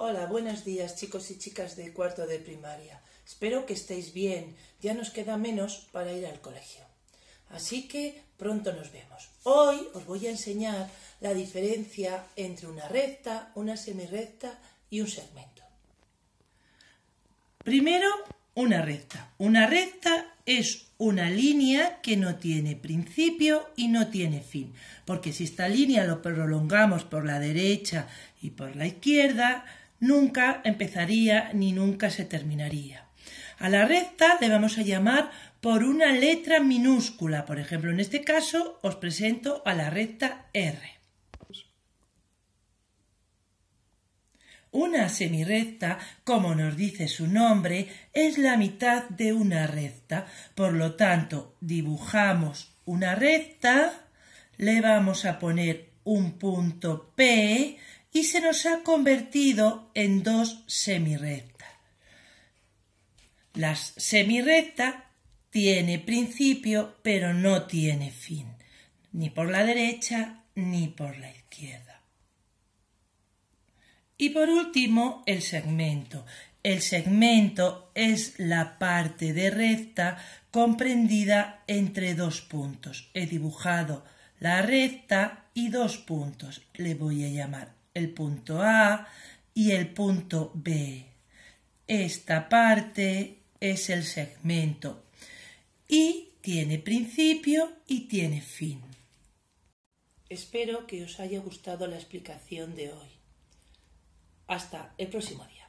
Hola, buenos días chicos y chicas de cuarto de primaria. Espero que estéis bien. Ya nos queda menos para ir al colegio. Así que pronto nos vemos. Hoy os voy a enseñar la diferencia entre una recta, una semirrecta y un segmento. Primero, una recta. Una recta es una línea que no tiene principio y no tiene fin, porque si esta línea lo prolongamos por la derecha y por la izquierda, nunca empezaría ni nunca se terminaría. A la recta le vamos a llamar por una letra minúscula. Por ejemplo, en este caso os presento a la recta R. Una semirecta, como nos dice su nombre, es la mitad de una recta. Por lo tanto, dibujamos una recta, le vamos a poner un punto P y se nos ha convertido en dos semirrectas. La semirecta tiene principio pero no tiene fin, ni por la derecha ni por la izquierda. Y por último, el segmento. El segmento es la parte de recta comprendida entre dos puntos. He dibujado la recta y dos puntos. Le voy a llamar el punto A y el punto B. Esta parte es el segmento y tiene principio y tiene fin. Espero que os haya gustado la explicación de hoy. Hasta el próximo día.